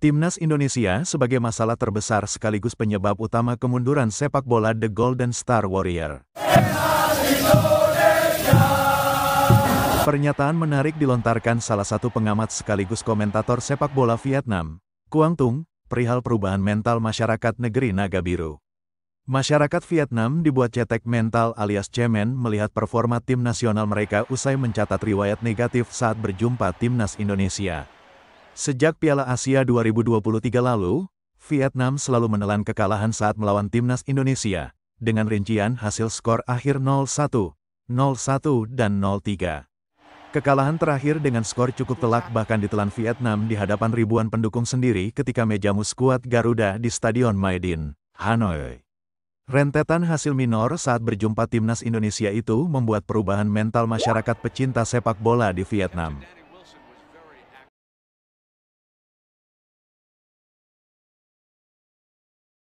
Timnas Indonesia sebagai masalah terbesar sekaligus penyebab utama kemunduran sepak bola The Golden Star Warrior. Pernyataan menarik dilontarkan salah satu pengamat sekaligus komentator sepak bola Vietnam, Kuang Tung, perihal perubahan mental masyarakat negeri Naga Biru. Masyarakat Vietnam dibuat cetek mental alias cemen melihat performa tim nasional mereka usai mencatat riwayat negatif saat berjumpa timnas Indonesia. Sejak Piala Asia 2023 lalu, Vietnam selalu menelan kekalahan saat melawan timnas Indonesia, dengan rincian hasil skor akhir 0-1, 0-1 dan 0-3. Kekalahan terakhir dengan skor cukup telak bahkan ditelan Vietnam di hadapan ribuan pendukung sendiri ketika meja muskuat Garuda di Stadion Maidin, Hanoi. Rentetan hasil minor saat berjumpa timnas Indonesia itu membuat perubahan mental masyarakat pecinta sepak bola di Vietnam.